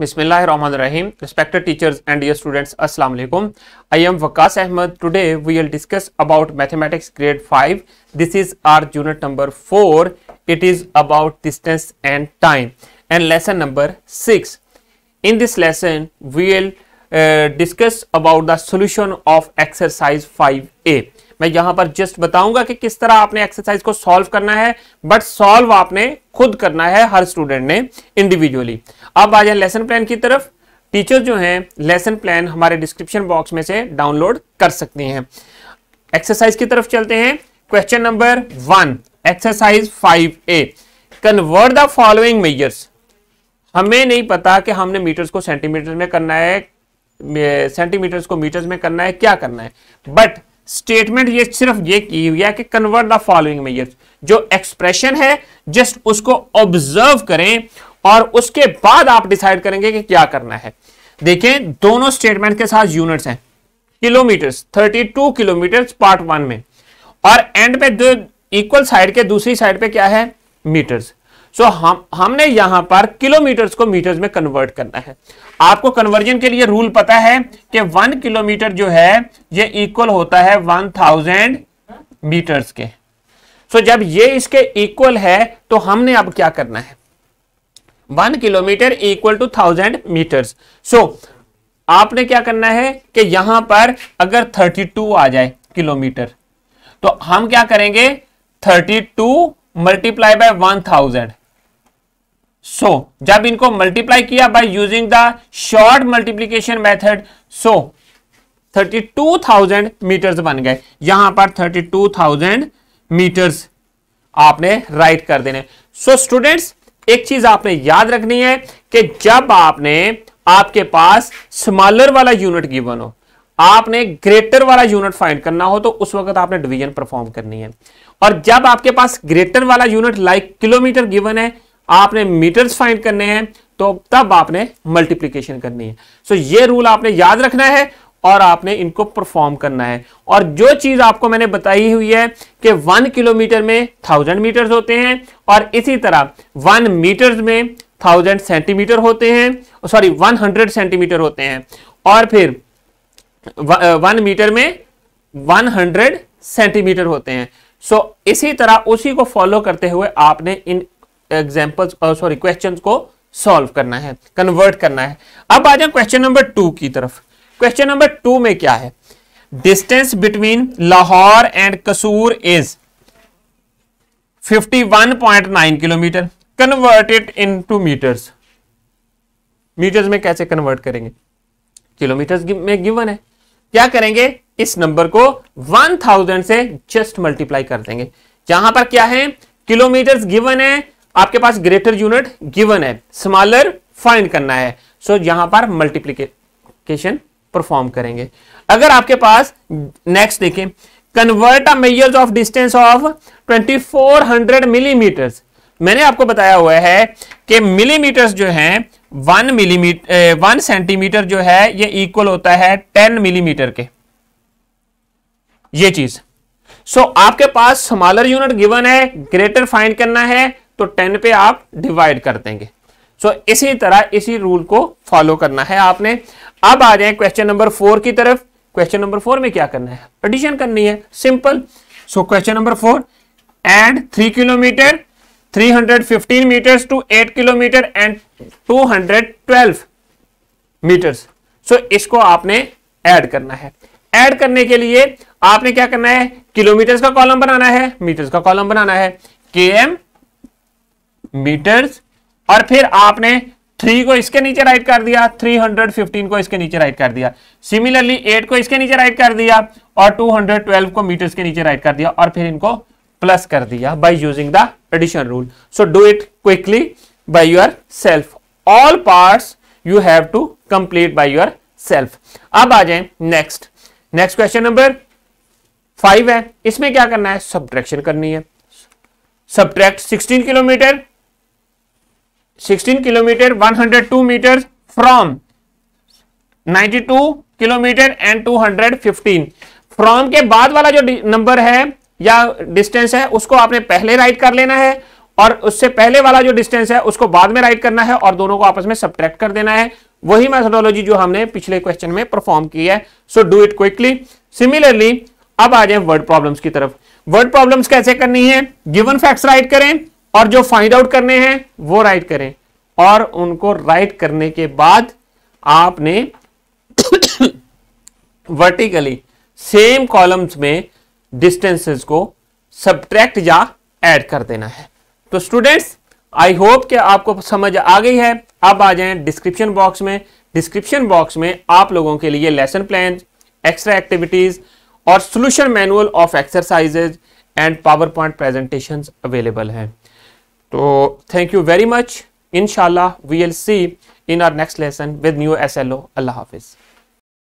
Bismillahirrahmanirrahim. Respected teachers and dear students, Assalamu alaikum. I am Vakas Ahmed. Today we will discuss about mathematics grade 5. This is our unit number 4. It is about distance and time and lesson number 6. In this lesson, we will discuss about the solution of exercise 5a मैं यहां पर just बताऊंगा कि किस तरह आपने exercise को solve करना है बट सॉल्व आपने खुद करना है हर स्टूडेंट ने इंडिविजुअली अब आ जाए लेसन प्लान की तरफ टीचर जो हैं लेसन प्लान हमारे डिस्क्रिप्शन बॉक्स में से डाउनलोड कर सकते हैं एक्सरसाइज की तरफ चलते हैं question number one exercise five A convert the following measures हमें नहीं पता कि हमने मीटर्स को सेंटीमीटर में करना है सेंटीमीटर्स को मीटर्स में करना है क्या करना है बट स्टेटमेंट ये सिर्फ ये की हुई है कि कन्वर्ट द फॉलोइंग मेजर्स जो एक्सप्रेशन है जस्ट उसको ऑब्जर्व करें और उसके बाद आप डिसाइड करेंगे कि क्या करना है देखें दोनों स्टेटमेंट के साथ यूनिट्स हैं किलोमीटर्स 32 किलोमीटर्स पार्ट वन में और एंड पे दो इक्वल साइड के दूसरी साइड पे क्या है मीटर्स सो हम हमने यहां पर किलोमीटर्स को मीटर्स में कन्वर्ट करना है आपको कन्वर्जन के लिए रूल पता है कि वन किलोमीटर जो है ये इक्वल होता है वन थाउजेंड मीटर्स के सो जब ये इसके इक्वल है तो हमने अब क्या करना है one kilometre equal to thousand metres so आपने क्या करना है कि यहां पर अगर थर्टी टू आ जाए किलोमीटर तो हम क्या करेंगे thirty two multiply by one thousand so so, जब इनको मल्टीप्लाई किया by using the short multiplication method so 32,000 metres बन गए यहां पर 32,000 मीटर्स आपने राइट कर देने सो so, स्टूडेंट्स एक चीज आपने याद रखनी है कि जब आपने आपके पास स्मॉलर वाला यूनिट गिवन हो आपने ग्रेटर वाला यूनिट फाइंड करना हो तो उस वक्त आपने डिवीजन परफॉर्म करनी है और जब आपके पास ग्रेटर वाला यूनिट लाइक किलोमीटर गिवन है आपने मीटर्स फाइंड करने हैं तो तब आपने मल्टीप्लीकेशन करनी है सो so, ये रूल आपने याद रखना है और आपने इनको परफॉर्म करना है और जो चीज आपको मैंने बताई हुई है कि वन किलोमीटर में थाउजेंड मीटर्स होते हैं और इसी तरह वन मीटर्स में थाउजेंड सेंटीमीटर होते हैं सॉरी वन हंड्रेड सेंटीमीटर होते हैं और फिर वन मीटर में वन हंड्रेड सेंटीमीटर होते हैं सो so, इसी तरह उसी को फॉलो करते हुए आपने इन एग्जाम्पल्स सॉरी क्वेश्चन को सॉल्व करना है कन्वर्ट करना है अब आ जाए क्वेश्चन नंबर टू की तरफ क्वेश्चन नंबर टू में क्या है distance between Lahore and Kasur is 51.9 kilometre converted into metres metres में कैसे कन्वर्ट करेंगे किलोमीटर्स में गिवन है क्या करेंगे इस नंबर को 1000 से जस्ट मल्टीप्लाई कर देंगे जहां पर क्या है किलोमीटर्स गिवन है आपके पास ग्रेटर यूनिट गिवन है स्मॉलर फाइंड करना है सो so, यहां पर मल्टीप्लीकेशन परफॉर्म करेंगे अगर आपके पास नेक्स्ट देखें convert a measure of distance of 2400 millimetre mm. मैंने आपको बताया हुआ है कि मिलीमीटर्स जो है वन मिलीमीटर वन सेंटीमीटर जो है ये इक्वल होता है टेन मिलीमीटर के ये चीज सो so, आपके पास स्मॉलर यूनिट गिवन है ग्रेटर फाइंड करना है तो टेन पे आप डिवाइड कर देंगे सो so, इसी तरह इसी रूल को फॉलो करना है आपने अब आ जाए क्वेश्चन नंबर फोर की तरफ क्वेश्चन नंबर फोर में क्या करना है एडिशन करनी है simple so question number four and three kilometre 315 metres to 8 kilometre and 212 metres so इसको आपने ऐड करना है ऐड करने के लिए आपने क्या करना है किलोमीटर्स का कॉलम बनाना है मीटर्स का कॉलम बनाना है के एम मीटर्स और फिर आपने थ्री को इसके नीचे राइट कर दिया थ्री हंड्रेड फिफ्टीन को इसके नीचे राइट कर दिया सिमिलरली एट को इसके नीचे राइट कर दिया और टू हंड्रेड ट्वेल्व को मीटर के नीचे राइट कर दिया और फिर इनको प्लस कर दिया by using the addition rule so do it quickly by yourself all part you have to complete by yourself अब आ जाए next next question number five है इसमें क्या करना है सब्ट्रैक्शन करनी है subtract sixteen kilometre 16 to 102 from from 92 kilometre and 215 from के बाद वाला जो नंबर है या डिस्टेंस है उसको आपने पहले राइट कर लेना है और उससे पहले वाला जो डिस्टेंस है उसको बाद में राइट करना है और दोनों को आपस में सब्ट्रैक्ट कर देना है वही मैथडोलॉजी जो हमने पिछले क्वेश्चन में परफॉर्म की है so do it quickly similarly अब आ जाए वर्ड प्रॉब्लम्स की तरफ वर्ड प्रॉब्लम्स कैसे करनी है गिवन फैक्ट्स राइट करें और जो फाइंड आउट करने हैं वो राइट करें और उनको राइट करने के बाद आपने वर्टिकली सेम कॉलम्स में डिस्टेंसेस को सब्ट्रैक्ट या ऐड कर देना है तो स्टूडेंट्स आई होप कि आपको समझ आ गई है अब आ जाएं डिस्क्रिप्शन बॉक्स में डिस्क्रिप्शन बॉक्स में आप लोगों के लिए लेसन प्लान एक्स्ट्रा एक्टिविटीज और solution manual of exercises and PowerPoint presentation available हैं So thank you very much. Inshallah, we'll see in our next lesson with new SLO. Allah Hafiz.